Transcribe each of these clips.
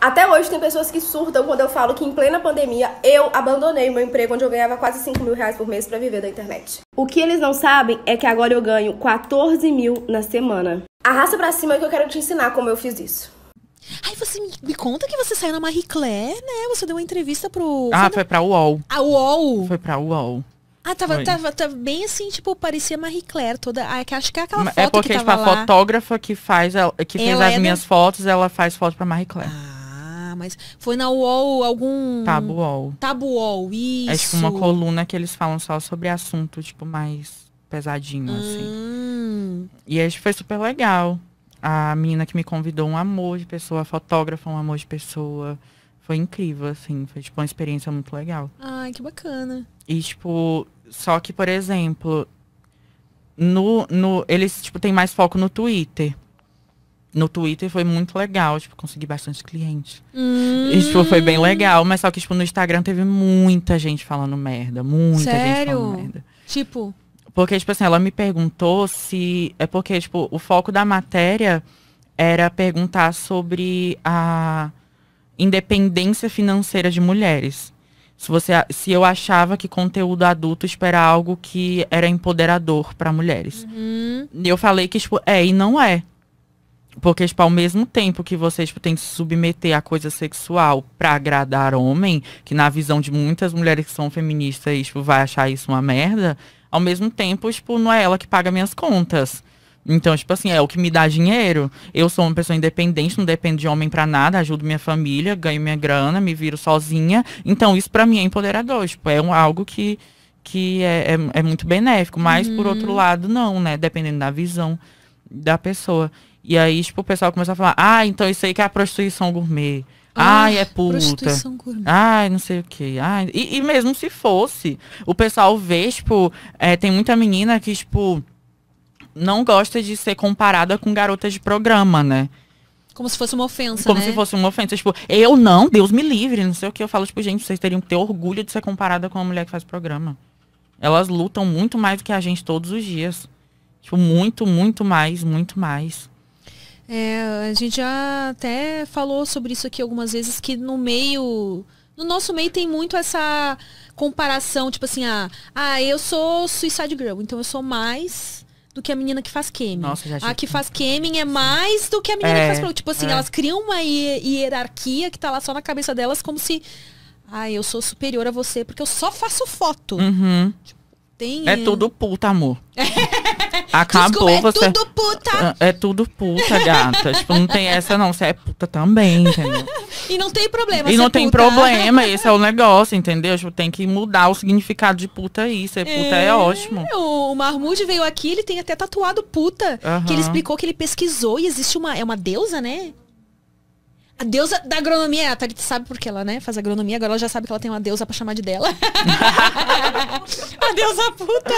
Até hoje tem pessoas que surtam quando eu falo que em plena pandemia eu abandonei o meu emprego onde eu ganhava quase 5 mil reais por mês para viver da internet. O que eles não sabem é que agora eu ganho 14 mil na semana. Arrasta pra cima que eu quero te ensinar como eu fiz isso. Aí você me conta que você saiu na Marie Claire, né? Você deu uma entrevista pro. Ah, foi, foi pra UOL. A UOL? Foi pra UOL. Ah, tava, tava, tava bem assim, tipo, parecia Marie Claire toda. Ah, acho que é aquela é foto é porque, que tava tipo, lá. É a fotógrafa que faz, que fez ela as é minhas da... fotos, ela faz foto pra Marie Claire. Ah mas foi na UOL algum. Tabuol. Tabuol, isso. É tipo uma coluna que eles falam só sobre assunto, tipo, mais pesadinho, assim. hum. assim. E aí foi super legal. A menina que me convidou, um amor de pessoa, a fotógrafa, um amor de pessoa. Foi incrível, assim. Foi, tipo, uma experiência muito legal. Ai, que bacana. E, tipo, só que, por exemplo, no, no eles, tipo, tem mais foco no Twitter no Twitter foi muito legal, tipo, consegui bastante cliente. Hum. E, tipo, foi bem legal, mas só que, tipo, no Instagram teve muita gente falando merda, muita Sério? gente falando merda. Tipo? Porque, tipo assim, ela me perguntou se... É porque, tipo, o foco da matéria era perguntar sobre a independência financeira de mulheres. Se, você, se eu achava que conteúdo adulto era algo que era empoderador para mulheres. Uhum. Eu falei que, tipo, é e não é. Porque, tipo, ao mesmo tempo que você tipo, tem que se submeter à coisa sexual para agradar homem, que na visão de muitas mulheres que são feministas, tipo, vai achar isso uma merda, ao mesmo tempo, tipo, não é ela que paga minhas contas. Então, tipo assim, é o que me dá dinheiro. Eu sou uma pessoa independente, não dependo de homem para nada, ajudo minha família, ganho minha grana, me viro sozinha. Então, isso para mim é empoderador. Tipo, é um, algo que, que é, é, é muito benéfico. Mas, uhum. por outro uhum. lado, não, né? Dependendo da visão da pessoa. E aí, tipo, o pessoal começou a falar, ah, então isso aí que é a prostituição gourmet. Ai, ah, Ai é puta. Ai, não sei o que. Ai, e, e, mesmo se fosse, o pessoal vê, tipo, é, tem muita menina que, tipo, não gosta de ser comparada com garota de programa, né? Como se fosse uma ofensa, Como né? se fosse uma ofensa. Tipo, eu não, Deus me livre, não sei o que. Eu falo, tipo, gente, vocês teriam que ter orgulho de ser comparada com uma mulher que faz programa. Elas lutam muito mais do que a gente todos os dias. Tipo, muito, muito mais, muito mais. É, a gente já até falou sobre isso aqui algumas vezes, que no meio. No nosso meio tem muito essa comparação, tipo assim, ah, ah eu sou Suicide Girl, então eu sou mais do que a menina que faz Kemen. Nossa, já A que faz Kemen é mais do que a menina é, que faz é, pro. Tipo assim, é. elas criam uma hierarquia que tá lá só na cabeça delas, como se. Ah, eu sou superior a você porque eu só faço foto. Uhum. Tipo, tem... É, é. tudo puta, amor. acabou Desculpa, é você. É tudo puta. Ah, é tudo puta, gata. tipo, não tem essa não. Você é puta também, entendeu? e não tem problema. E não tem problema. Esse é o negócio, entendeu? Tipo, tem que mudar o significado de puta aí. Ser puta é, é ótimo. O Marmude veio aqui, ele tem até tatuado puta. Que ele explicou que ele pesquisou e existe uma. É uma deusa, né? A deusa da agronomia, a Thalita sabe porque ela, né, faz agronomia, agora ela já sabe que ela tem uma deusa pra chamar de dela. a deusa puta.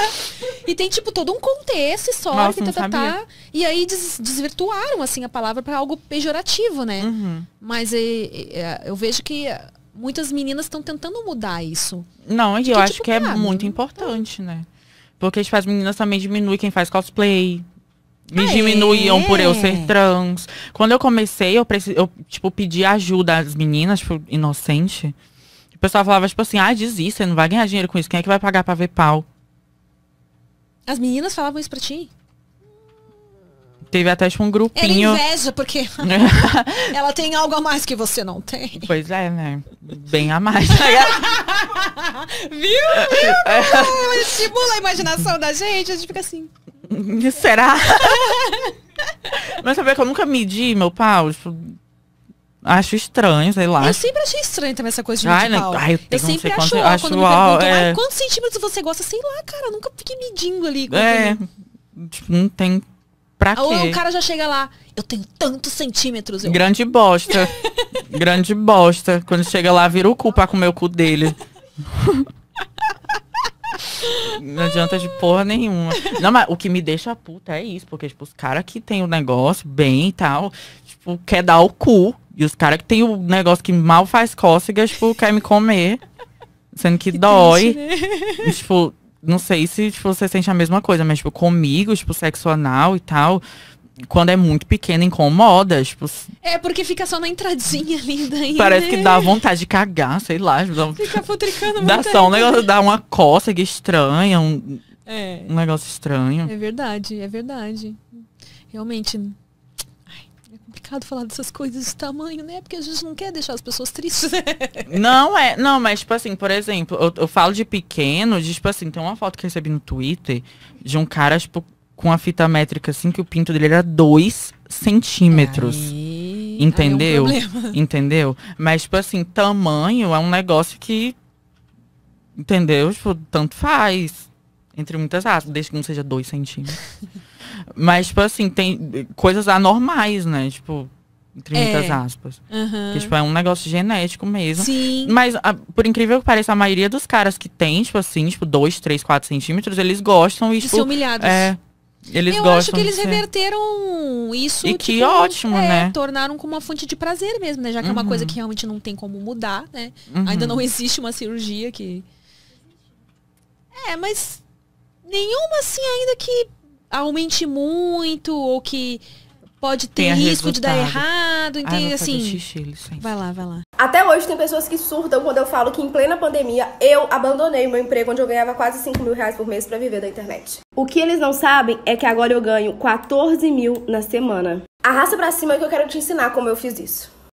E tem, tipo, todo um contexto histórico, Nossa, tá, tá, tá. E aí des desvirtuaram, assim, a palavra para algo pejorativo, né? Uhum. Mas e, e, é, eu vejo que muitas meninas estão tentando mudar isso. Não, e eu acho tipo, que é muito né? importante, tá. né? Porque, tipo, as meninas também diminuem quem faz cosplay, me ah, diminuíam por eu ser é? trans. Quando eu comecei, eu, preci... eu tipo, pedi ajuda às meninas, tipo, inocente. O pessoal falava, tipo assim, ah, diz isso, você não vai ganhar dinheiro com isso. Quem é que vai pagar pra ver pau? As meninas falavam isso pra ti? Teve até tipo um grupinho. Era inveja, porque ela tem algo a mais que você não tem. Pois é, né? Bem a mais. Né? viu? Viu? estimula a imaginação da gente, a gente fica assim. Será? Mas sabe que eu nunca medi meu pau? Tipo, acho estranho, sei lá. Eu sempre achei estranho também essa coisa de ai, pau. Ai, eu, eu sempre acho, quando, acho me perguntam, é... ah, quantos centímetros você gosta? Sei lá, cara, nunca fiquei medindo ali. É, tipo, não tem pra quê. Ou o cara já chega lá, eu tenho tantos centímetros. Eu... Grande bosta. Grande bosta. Quando chega lá, vira o cu pra comer o cu dele. Não adianta de porra nenhuma. Não, mas o que me deixa puta é isso, porque, tipo, os caras que tem o negócio bem e tal, tipo, quer dar o cu. E os caras que tem o negócio que mal faz cócegas, tipo, quer me comer. Sendo que, que dói. Triste, né? e, tipo, não sei se tipo, você sente a mesma coisa, mas, tipo, comigo, tipo, sexo anal e tal, quando é muito pequeno, incomoda. Tipo, é, porque fica só na entradinha linda daí. Parece né? que dá vontade de cagar, sei lá. Fica putricando Dá só um negócio, dá uma cócega estranha, um, é. um negócio estranho. É verdade, é verdade. Realmente. é complicado falar dessas coisas de tamanho, né? Porque a gente não quer deixar as pessoas tristes. Né? não é, não, mas tipo assim, por exemplo, eu, eu falo de pequeno, de, tipo assim, tem uma foto que eu recebi no Twitter de um cara, tipo, com a fita métrica assim, que o pinto dele era 2 centímetros. Aí... Entendeu? Aí é um entendeu? Mas, tipo assim, tamanho é um negócio que. Entendeu? Tipo, tanto faz. Entre muitas aspas, desde que não seja 2 centímetros. Mas, tipo assim, tem coisas anormais, né? Tipo, entre é. muitas aspas. Uhum. Que, tipo, é um negócio genético mesmo. Sim. Mas, a, ah, por incrível que pareça, a maioria dos caras que tem, tipo assim, tipo, 2, 3, 4 centímetros, eles gostam e, tipo... ser humilhados. É, eles eu acho que eles reverteram isso. E tipo, ótimo, é, né? Tornaram como uma fonte de prazer mesmo, né? Já que uhum. é uma coisa uhum. que realmente não tem como mudar, né? Uhum. Ainda não existe uma cirurgia que. É, mas nenhuma assim ainda que aumente muito ou que pode ter risco resultado. de dar errado, ah, entende? assim. Xixi, vai lá, vai lá. Até hoje tem pessoas que surtam quando eu falo que em plena pandemia eu abandonei meu emprego onde eu ganhava quase 5 mil reais por mês para viver da internet. O que eles não sabem é que agora eu ganho 14 mil na semana. Arrasta pra cima que eu quero te ensinar como eu fiz isso.